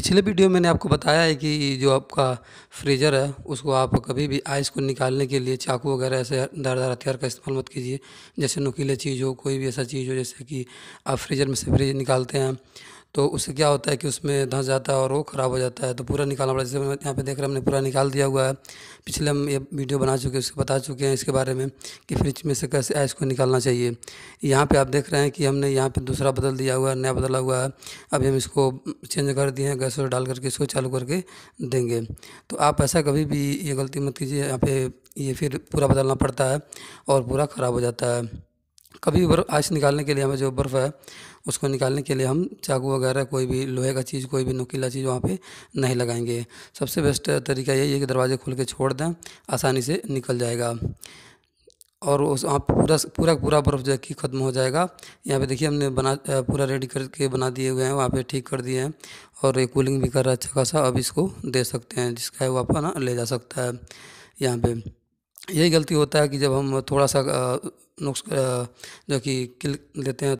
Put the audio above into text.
पिछले वीडियो मैंने आपको बताया है कि जो आपका फ्रीज़र है उसको आप कभी भी आइस को निकालने के लिए चाकू वगैरह ऐसे धारदार हथियार का इस्तेमाल मत कीजिए जैसे नुकीले चीज़ हो कोई भी ऐसा चीज़ हो जैसे कि आप फ्रीज़र में से फ्रीज निकालते हैं तो उससे क्या होता है कि उसमें धंस जाता है और वो ख़राब हो जाता है तो पूरा निकालना पड़ता है जैसे यहाँ पे देख रहे हैं हमने पूरा निकाल दिया हुआ है पिछले हम ये वीडियो बना चुके हैं उसके बता चुके हैं इसके बारे में कि फ्रिज में से कैसे आइस को निकालना चाहिए यहाँ पर आप देख रहे हैं कि हमने यहाँ पर दूसरा बदल दिया हुआ है नया बदला हुआ है अभी हम इसको चेंज कर दिए हैं गैस डाल करके इसको चालू करके देंगे तो आप ऐसा कभी भी ये गलती मत कीजिए यहाँ पर ये फिर पूरा बदलना पड़ता है और पूरा ख़राब हो जाता है कभी बर्फ आइस निकालने के लिए हमें जो बर्फ़ है उसको निकालने के लिए हम चाकू वगैरह कोई भी लोहे का चीज़ कोई भी नुकीला चीज़ वहाँ पे नहीं लगाएंगे सबसे बेस्ट तरीका यही है कि दरवाजे खोल के छोड़ दें आसानी से निकल जाएगा और उस वहाँ पूरा पूरा पूरा बर्फ़ जो है ख़त्म हो जाएगा यहाँ पे देखिए हमने बना पूरा रेडी करके बना दिए हुए हैं वहाँ पे ठीक कर दिए हैं और ये कूलिंग भी कर रहा है अच्छा खासा अब इसको दे सकते हैं जिसका है वो अपना ले जा सकता है यहाँ पे यही गलती होता है कि जब हम थोड़ा सा नुस्ख जो कि क्लिक देते हैं